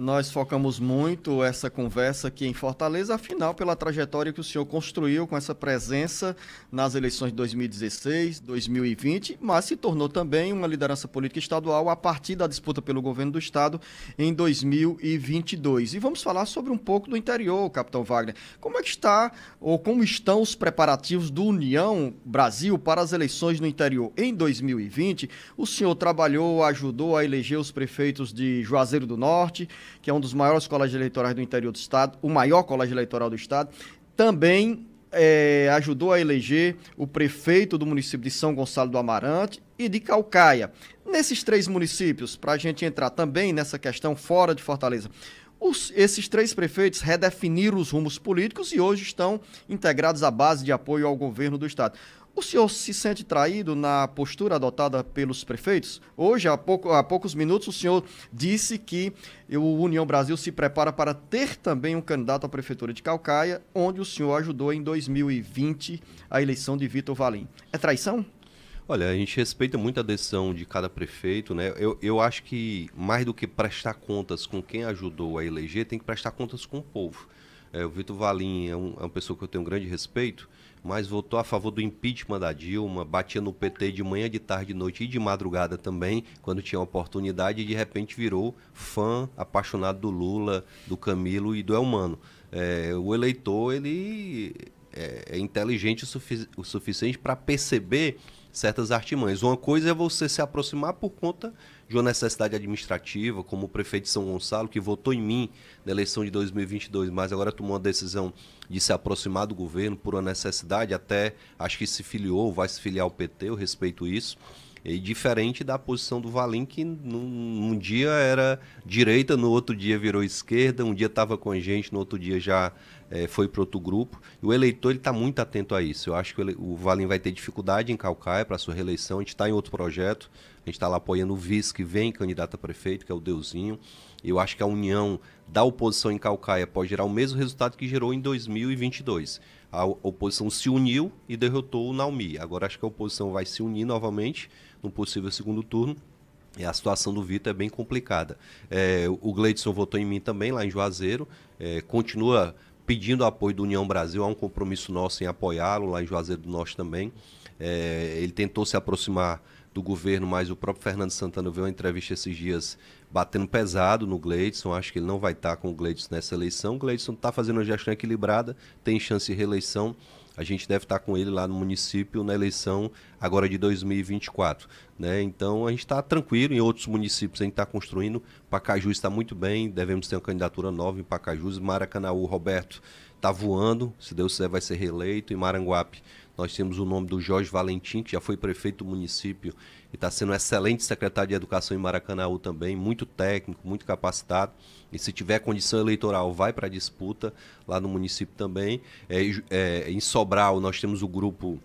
Nós focamos muito essa conversa aqui em Fortaleza, afinal, pela trajetória que o senhor construiu com essa presença nas eleições de 2016, 2020, mas se tornou também uma liderança política estadual a partir da disputa pelo governo do estado em 2022. E vamos falar sobre um pouco do interior, capitão Wagner. Como é que está ou como estão os preparativos do União Brasil para as eleições no interior em 2020? O senhor trabalhou, ajudou a eleger os prefeitos de Juazeiro do Norte, que é um dos maiores colégios eleitorais do interior do estado, o maior colégio eleitoral do estado, também é, ajudou a eleger o prefeito do município de São Gonçalo do Amarante e de Calcaia. Nesses três municípios, para a gente entrar também nessa questão fora de Fortaleza, os, esses três prefeitos redefiniram os rumos políticos e hoje estão integrados à base de apoio ao governo do Estado. O senhor se sente traído na postura adotada pelos prefeitos? Hoje, há, pouco, há poucos minutos, o senhor disse que o União Brasil se prepara para ter também um candidato à Prefeitura de Calcaia, onde o senhor ajudou em 2020 a eleição de Vitor Valim. É traição? Olha, a gente respeita muito a decisão de cada prefeito, né? Eu, eu acho que mais do que prestar contas com quem ajudou a eleger, tem que prestar contas com o povo. É, o Vitor Valim é, um, é, uma pessoa que eu tenho um grande respeito, mas votou a favor do impeachment da Dilma, batia no PT de manhã, de tarde, de noite e de madrugada também, quando tinha oportunidade, e de repente virou fã apaixonado do Lula, do Camilo e do Elmano. É, o eleitor, ele é, é inteligente o, o suficiente para perceber certas artimanhas. Uma coisa é você se aproximar por conta de uma necessidade administrativa, como o prefeito de São Gonçalo, que votou em mim na eleição de 2022, mas agora tomou a decisão de se aproximar do governo por uma necessidade, até acho que se filiou, vai se filiar ao PT, eu respeito isso. E diferente da posição do Valim, que num, dia era direita, no outro dia virou esquerda, um dia estava com a gente, no outro dia já é, foi para outro grupo. E o eleitor está ele tá muito atento a isso. Eu acho que o, Valim vai ter dificuldade em Calcaia é para sua reeleição. A gente está em outro projeto, a gente está lá apoiando o vice que vem candidato a prefeito, que é o Deusinho. Eu acho que a união da oposição em Calcaia pode gerar o mesmo resultado que gerou em 2022. A oposição se uniu e derrotou o Naomi. Agora acho que a oposição vai se unir novamente no possível segundo turno e a situação do Vitor é bem complicada. É, o Gleidson votou em mim também, lá em Juazeiro. É, continua pedindo apoio do União Brasil, há um compromisso nosso em apoiá-lo, lá em Juazeiro do Norte também. É, ele tentou se aproximar do governo, mas o próprio Fernando Santana veio uma entrevista esses dias batendo pesado no Gleidson. Acho que ele não vai estar com o Gleidson nessa eleição. O Gleidson está fazendo uma gestão equilibrada, tem chance de reeleição a gente deve estar com ele lá no município na eleição agora de 2024. Né? Então a gente está tranquilo, em outros municípios a gente está construindo. Pacajus está muito bem, devemos ter uma candidatura nova em Pacajus. Maracanaú, Roberto está voando, se Deus quiser vai ser reeleito. em Maranguape nós temos o nome do Jorge Valentim, que já foi prefeito do município e está sendo um excelente secretário de Educação em Maracanaú também, muito técnico, muito capacitado. E se tiver condição eleitoral, vai para a disputa lá no município também. É, é, em Sobral, nós temos o grupo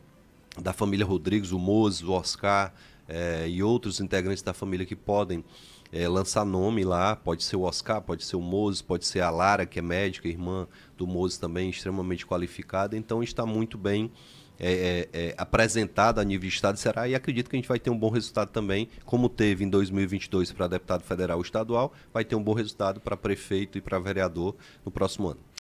da família Rodrigues, o Mozo, o Oscar é, e outros integrantes da família que podem é, lançar nome lá. Pode ser o Oscar, pode ser o Moses, pode ser a Lara, que é médica, irmã do Moses também, extremamente qualificada. Então está muito bem é, é, é, a nível de Estado será, e acredito que a gente vai ter um bom resultado também, como teve em 2022 para deputado federal e estadual, vai ter um bom resultado para prefeito e para vereador no próximo ano.